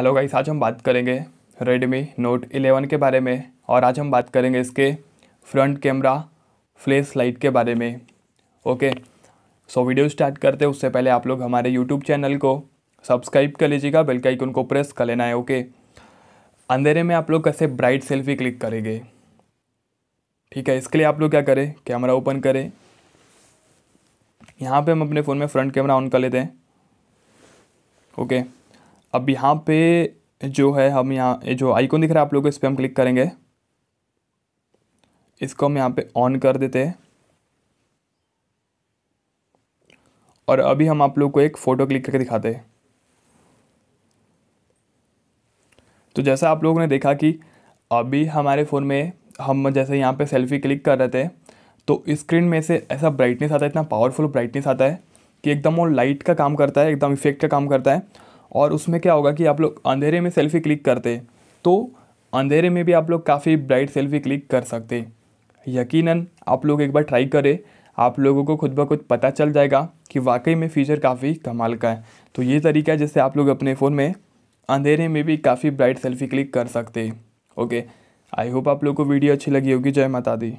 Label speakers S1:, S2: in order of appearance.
S1: Hello guys आज हम बात करेंगे रेडमी नोट 11 के बारे में और आज हम बात करेंगे इसके फ्रंट कैमरा फ्लैश लाइट के बारे में ओके सो वीडियो स्टार्ट करते हैं उससे पहले आप लोग हमारे यूट्यूब चैनल को सब्सक्राइब कर लीजिएगा बेल का आइकन को प्रेस कर लेना है ओके अंधेरे में आप लोग कैसे ब्राइट सेल्फी क्लिक करेंगे ठीक है इसके लिए आप लोग क्या करें कैमरा ओपन करें यहाँ पर हम अपने फ़ोन में फ्रंट कैमरा ऑन कर लेते हैं ओके okay. अब यहाँ पे जो है हम यहाँ जो आइकॉन दिख रहा है आप लोगों को इस पर हम क्लिक करेंगे इसको हम यहाँ पे ऑन कर देते हैं और अभी हम आप लोग को एक फ़ोटो क्लिक करके दिखाते हैं तो जैसा आप लोगों ने देखा कि अभी हमारे फ़ोन में हम जैसे यहाँ पे सेल्फ़ी क्लिक कर रहे थे तो स्क्रीन में से ऐसा ब्राइटनेस आता है इतना पावरफुल ब्राइटनेस आता है कि एकदम वो लाइट का काम करता है एकदम इफेक्ट का काम करता है और उसमें क्या होगा कि आप लोग अंधेरे में सेल्फी क्लिक करते तो अंधेरे में भी आप लोग काफ़ी ब्राइट सेल्फी क्लिक कर सकते यकीनन आप लोग एक बार ट्राई करें आप लोगों को खुद ब खुद पता चल जाएगा कि वाकई में फ़ीचर काफ़ी कमाल का है तो ये तरीका है जिससे आप लोग अपने फ़ोन में अंधेरे में भी काफ़ी ब्राइट सेल्फी क्लिक कर सकते ओके आई होप आप लोग को वीडियो अच्छी लगी होगी जय माता दी